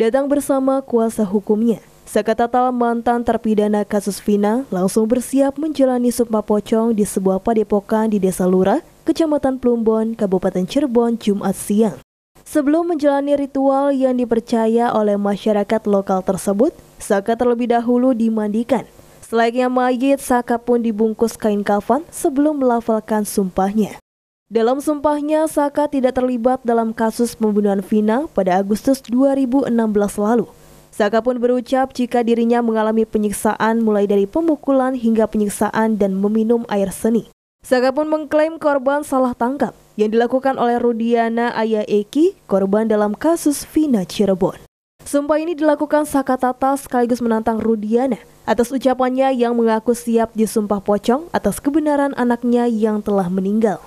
datang bersama kuasa hukumnya. Seketatal mantan terpidana kasus Vina langsung bersiap menjalani sumpah pocong di sebuah padepokan di Desa Lura, Kecamatan Plumbon, Kabupaten Cirebon, Jumat siang. Sebelum menjalani ritual yang dipercaya oleh masyarakat lokal tersebut, Saka terlebih dahulu dimandikan. Selainnya mayit, Saka pun dibungkus kain kafan sebelum melafalkan sumpahnya. Dalam sumpahnya, Saka tidak terlibat dalam kasus pembunuhan Vina pada Agustus 2016 lalu. Saka pun berucap jika dirinya mengalami penyiksaan mulai dari pemukulan hingga penyiksaan dan meminum air seni. Saka pun mengklaim korban salah tangkap yang dilakukan oleh Rudiana Ayah Eki, korban dalam kasus Vina Cirebon. Sumpah ini dilakukan Saka Tata sekaligus menantang Rudiana atas ucapannya yang mengaku siap disumpah pocong atas kebenaran anaknya yang telah meninggal.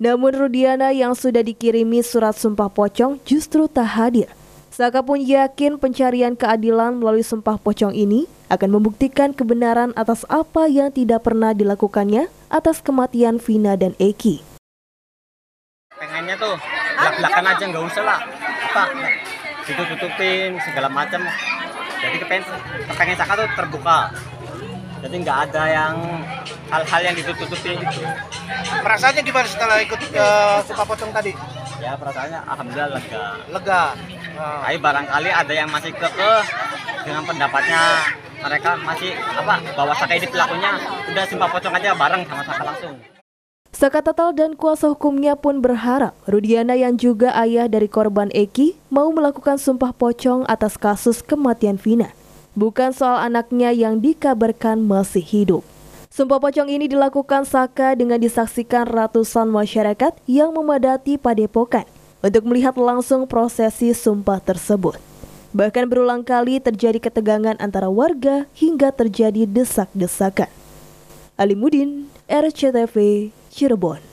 Namun Rudiana yang sudah dikirimi surat sumpah pocong justru tak hadir. Saka pun yakin pencarian keadilan melalui sumpah pocong ini akan membuktikan kebenaran atas apa yang tidak pernah dilakukannya atas kematian Vina dan Eki. Pengennya tuh belak-belakan aja nggak usah lah, apa tutup-tutupin segala macam. Jadi kepengen, kepengen Saka tuh terbuka jadi nggak ada yang hal-hal yang ditutup-tutupi gitu perasaannya gimana setelah ikut ke eh, suka pocong tadi ya perasaannya alhamdulillah lega lega oh. tapi barangkali ada yang masih ke-ke dengan pendapatnya mereka masih apa bahwa saka ini pelakunya udah simpah pocong aja bareng sama saka langsung Saka Tatal dan kuasa hukumnya pun berharap Rudiana yang juga ayah dari korban Eki mau melakukan sumpah pocong atas kasus kematian Vina bukan soal anaknya yang dikabarkan masih hidup. Sumpah pocong ini dilakukan Saka dengan disaksikan ratusan masyarakat yang memadati padepokan untuk melihat langsung prosesi sumpah tersebut. Bahkan berulang kali terjadi ketegangan antara warga hingga terjadi desak-desakan. Alimudin, RCTV, Cirebon.